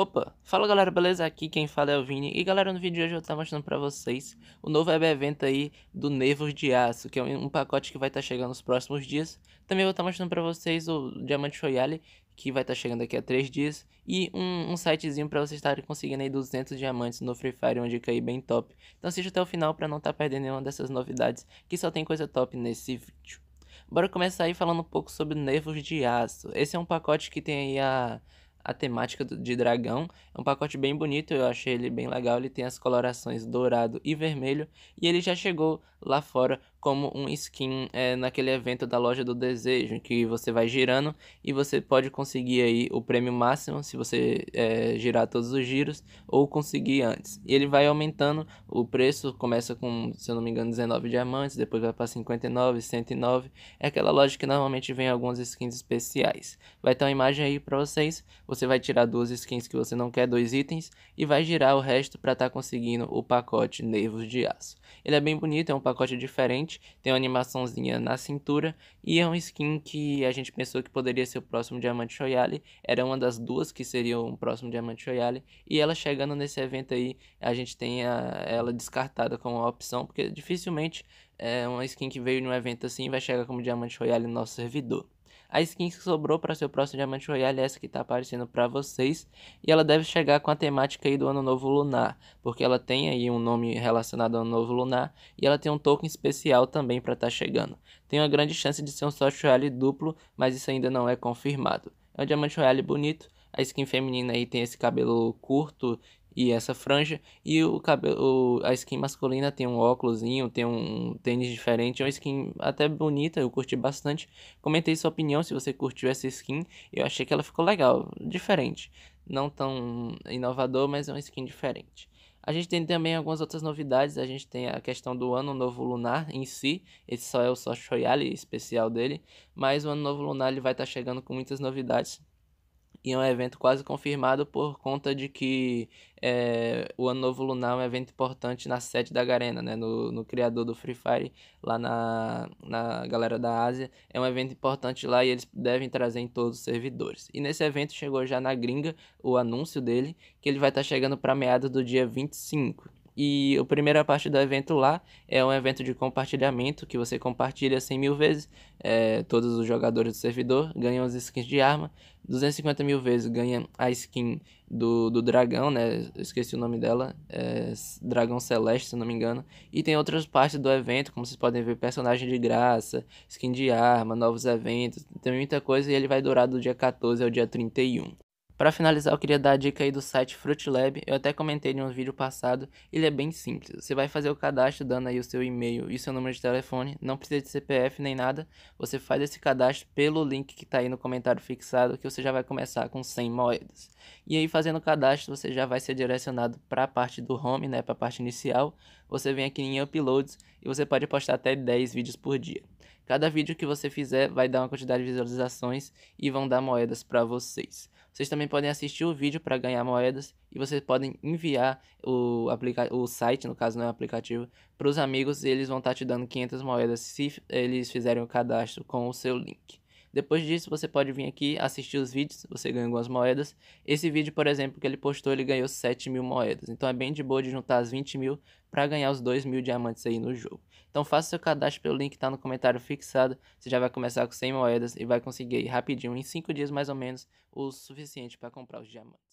Opa, fala galera, beleza? Aqui quem fala é o Vini E galera, no vídeo de hoje eu vou estar tá mostrando pra vocês o novo web evento aí do Nervos de Aço Que é um pacote que vai estar tá chegando nos próximos dias Também vou estar tá mostrando pra vocês o Diamante Royale Que vai estar chegando daqui a 3 dias E um, um sitezinho pra vocês estarem conseguindo aí 200 diamantes no Free Fire, uma dica aí bem top Então assista até o final pra não estar perdendo nenhuma dessas novidades Que só tem coisa top nesse vídeo Bora começar aí falando um pouco sobre Nervos de Aço Esse é um pacote que tem aí a a temática de dragão. É um pacote bem bonito, eu achei ele bem legal. Ele tem as colorações dourado e vermelho. E ele já chegou lá fora como um skin é, naquele evento da loja do desejo, em que você vai girando e você pode conseguir aí o prêmio máximo se você é, girar todos os giros ou conseguir antes. E ele vai aumentando o preço, começa com, se eu não me engano, 19 diamantes, depois vai para 59, 109. É aquela loja que normalmente vem algumas skins especiais. Vai ter uma imagem aí para vocês. Você você vai tirar duas skins que você não quer, dois itens, e vai girar o resto para estar tá conseguindo o pacote Nervos de Aço. Ele é bem bonito, é um pacote diferente, tem uma animaçãozinha na cintura, e é um skin que a gente pensou que poderia ser o próximo Diamante Royale, era uma das duas que seriam o próximo Diamante Royale, e ela chegando nesse evento aí, a gente tem a, ela descartada como opção, porque dificilmente é uma skin que veio num evento assim vai chegar como Diamante Royale no nosso servidor. A skin que sobrou para seu próximo Diamante Royale é essa que está aparecendo para vocês. E ela deve chegar com a temática aí do Ano Novo Lunar, porque ela tem aí um nome relacionado ao Ano Novo Lunar e ela tem um token especial também para estar tá chegando. Tem uma grande chance de ser um Sorte Royale duplo, mas isso ainda não é confirmado. É um Diamante Royale bonito. A skin feminina aí tem esse cabelo curto e essa franja. E o cabelo, a skin masculina tem um óculosinho, tem um tênis diferente. É uma skin até bonita, eu curti bastante. Comentei sua opinião se você curtiu essa skin. Eu achei que ela ficou legal, diferente. Não tão inovador, mas é uma skin diferente. A gente tem também algumas outras novidades. A gente tem a questão do Ano Novo Lunar em si. Esse só é o Soft Royale especial dele. Mas o Ano Novo Lunar ele vai estar tá chegando com muitas novidades e é um evento quase confirmado por conta de que é, o Ano Novo Lunar é um evento importante na sede da Garena, né? No, no criador do Free Fire, lá na, na galera da Ásia. É um evento importante lá e eles devem trazer em todos os servidores. E nesse evento chegou já na gringa o anúncio dele, que ele vai estar tá chegando para meados do dia 25. E a primeira parte do evento lá é um evento de compartilhamento que você compartilha 100 mil vezes. É, todos os jogadores do servidor ganham as skins de arma. 250 mil vezes ganha a skin do, do dragão, né? Eu esqueci o nome dela. É, dragão Celeste, se não me engano. E tem outras partes do evento, como vocês podem ver, personagem de graça, skin de arma, novos eventos. Tem muita coisa e ele vai durar do dia 14 ao dia 31. Para finalizar, eu queria dar a dica aí do site FruitLab. Eu até comentei em um vídeo passado, ele é bem simples. Você vai fazer o cadastro dando aí o seu e-mail e o seu número de telefone, não precisa de CPF nem nada. Você faz esse cadastro pelo link que está aí no comentário fixado, que você já vai começar com 100 moedas. E aí fazendo o cadastro, você já vai ser direcionado para a parte do home, né, para a parte inicial. Você vem aqui em uploads e você pode postar até 10 vídeos por dia. Cada vídeo que você fizer vai dar uma quantidade de visualizações e vão dar moedas para vocês. Vocês também podem assistir o vídeo para ganhar moedas e vocês podem enviar o, o site, no caso não né, é aplicativo, para os amigos e eles vão estar tá te dando 500 moedas se eles fizerem o cadastro com o seu link. Depois disso, você pode vir aqui assistir os vídeos, você ganha algumas moedas. Esse vídeo, por exemplo, que ele postou, ele ganhou 7 mil moedas. Então é bem de boa de juntar as 20 mil para ganhar os 2 mil diamantes aí no jogo. Então faça seu cadastro pelo link que está no comentário fixado. Você já vai começar com 100 moedas e vai conseguir rapidinho, em 5 dias mais ou menos, o suficiente para comprar os diamantes.